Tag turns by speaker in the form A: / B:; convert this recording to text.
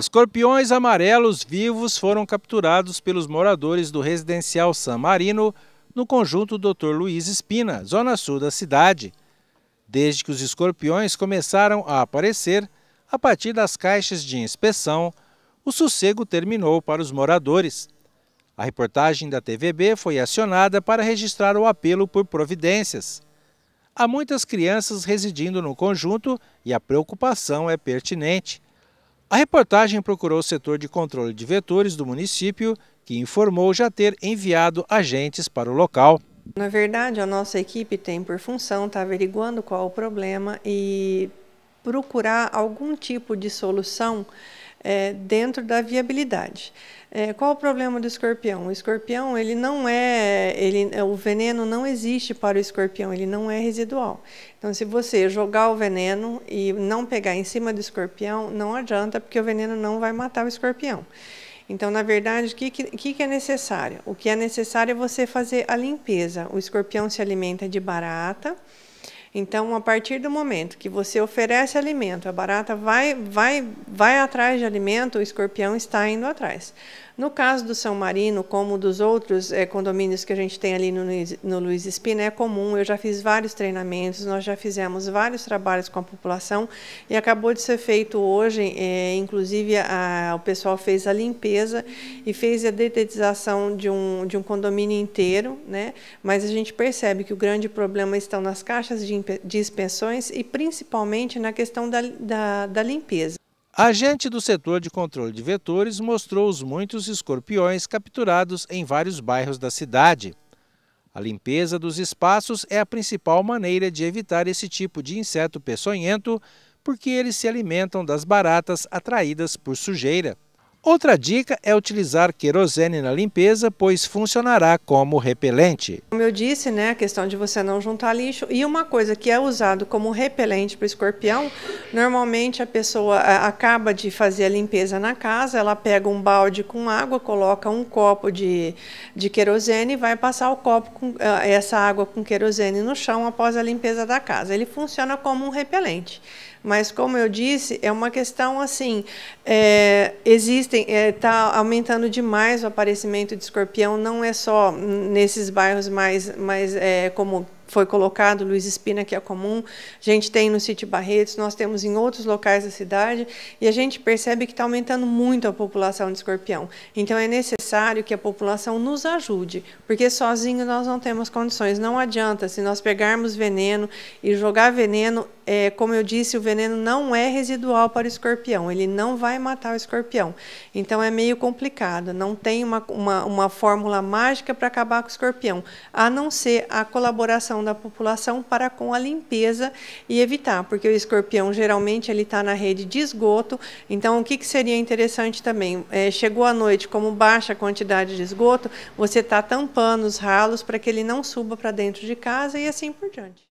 A: Escorpiões amarelos vivos foram capturados pelos moradores do residencial San Marino, no conjunto Dr. Luiz Espina, zona sul da cidade. Desde que os escorpiões começaram a aparecer, a partir das caixas de inspeção, o sossego terminou para os moradores. A reportagem da TVB foi acionada para registrar o apelo por providências. Há muitas crianças residindo no conjunto e a preocupação é pertinente. A reportagem procurou o setor de controle de vetores do município, que informou já ter enviado agentes para o local.
B: Na verdade, a nossa equipe
A: tem por função estar tá averiguando
B: qual o problema e procurar algum tipo de solução é, dentro da viabilidade. É, qual o problema do escorpião? O escorpião ele não é, ele, o veneno não existe para o escorpião, ele não é residual. Então, se você jogar o veneno e não pegar em cima do escorpião, não adianta porque o veneno não vai matar o escorpião. Então, na verdade, o que, que, que, é necessário? O que é necessário é você fazer a limpeza. O escorpião se alimenta de barata, então, a partir do momento que você oferece alimento, a barata vai, vai, vai atrás de alimento, o escorpião está indo atrás. No caso do São Marino, como dos outros é, condomínios que a gente tem ali no, no Luiz Espina, é comum. Eu já fiz vários treinamentos, nós já fizemos vários trabalhos com a população e acabou de ser feito hoje, é, inclusive a, o pessoal fez a limpeza e fez a detetização de um, de um condomínio inteiro, né? mas a gente percebe que o grande problema estão nas caixas de, dispensões inspeções e principalmente na questão da, da, da limpeza.
A: A agente do setor de controle de vetores mostrou os muitos escorpiões capturados em vários bairros da cidade. A limpeza dos espaços é a principal maneira de evitar esse tipo de inseto peçonhento, porque eles se alimentam das baratas atraídas por sujeira. Outra dica é utilizar querosene na limpeza, pois funcionará como repelente.
B: Como eu disse, né, a questão de você não juntar lixo. E uma coisa que é usado como repelente para o escorpião, normalmente a pessoa acaba de fazer a limpeza na casa, ela pega um balde com água, coloca um copo de, de querosene e vai passar o copo com ah, essa água com querosene no chão após a limpeza da casa. Ele funciona como um repelente. Mas como eu disse, é uma questão assim, é, existe existem, está é, tá aumentando demais o aparecimento de escorpião, não é só nesses bairros mais, mais é, como foi colocado, Luiz Espina, que é comum, a gente tem no Sítio Barretos, nós temos em outros locais da cidade, e a gente percebe que está aumentando muito a população de escorpião. Então é necessário que a população nos ajude, porque sozinho nós não temos condições. Não adianta, se nós pegarmos veneno e jogar veneno, é, como eu disse, o veneno não é residual para o escorpião, ele não vai matar o escorpião. Então é meio complicado, não tem uma, uma, uma fórmula mágica para acabar com o escorpião, a não ser a colaboração da população para com a limpeza e evitar, porque o escorpião geralmente ele está na rede de esgoto. Então, o que, que seria interessante também? É, chegou à noite, como baixa quantidade de esgoto, você está tampando os ralos para que ele não suba para dentro de casa e assim por diante.